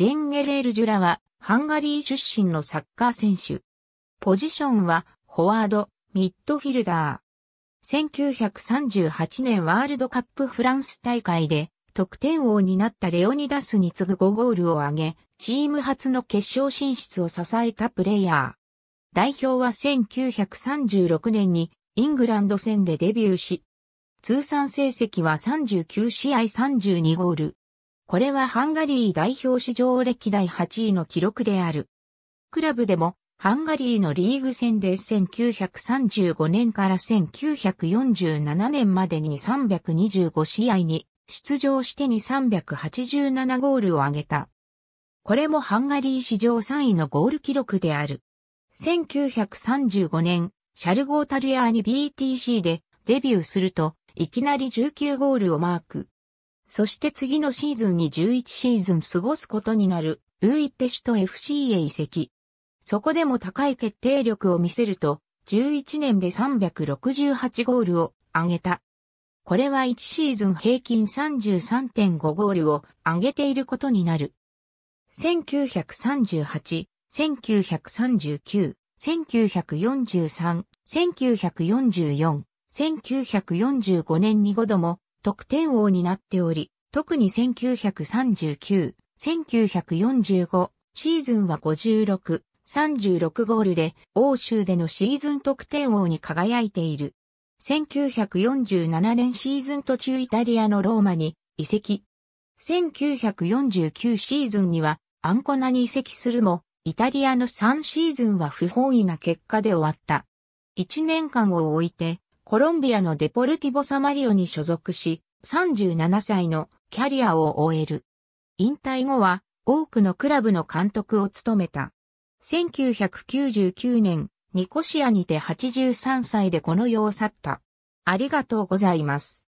ジェンゲレール・ジュラは、ハンガリー出身のサッカー選手。ポジションは、フォワード、ミッドフィルダー。1938年ワールドカップフランス大会で、得点王になったレオニダスに次ぐ5ゴールを挙げ、チーム初の決勝進出を支えたプレイヤー。代表は1936年にイングランド戦でデビューし、通算成績は39試合32ゴール、これはハンガリー代表史上歴代8位の記録である。クラブでもハンガリーのリーグ戦で1935年から1947年までに325試合に出場してに387ゴールを挙げた。これもハンガリー史上3位のゴール記録である。1935年、シャルゴータルヤーに BTC でデビューすると、いきなり19ゴールをマーク。そして次のシーズンに11シーズン過ごすことになる、ウーイッペシュト FC へ移籍。そこでも高い決定力を見せると、11年で368ゴールを挙げた。これは1シーズン平均33.5ゴールを上げていることになる。1938、1939、1943、1944、1945年に5度も得点王になっており、特に1939、1945シーズンは56、36ゴールで欧州でのシーズン得点王に輝いている。1947年シーズン途中イタリアのローマに移籍。1949シーズンにはアンコナに移籍するも、イタリアの3シーズンは不本意な結果で終わった。1年間を置いて、コロンビアのデポルティボサマリオに所属し、37歳のキャリアを終える。引退後は多くのクラブの監督を務めた。1999年、ニコシアにて83歳でこの世を去った。ありがとうございます。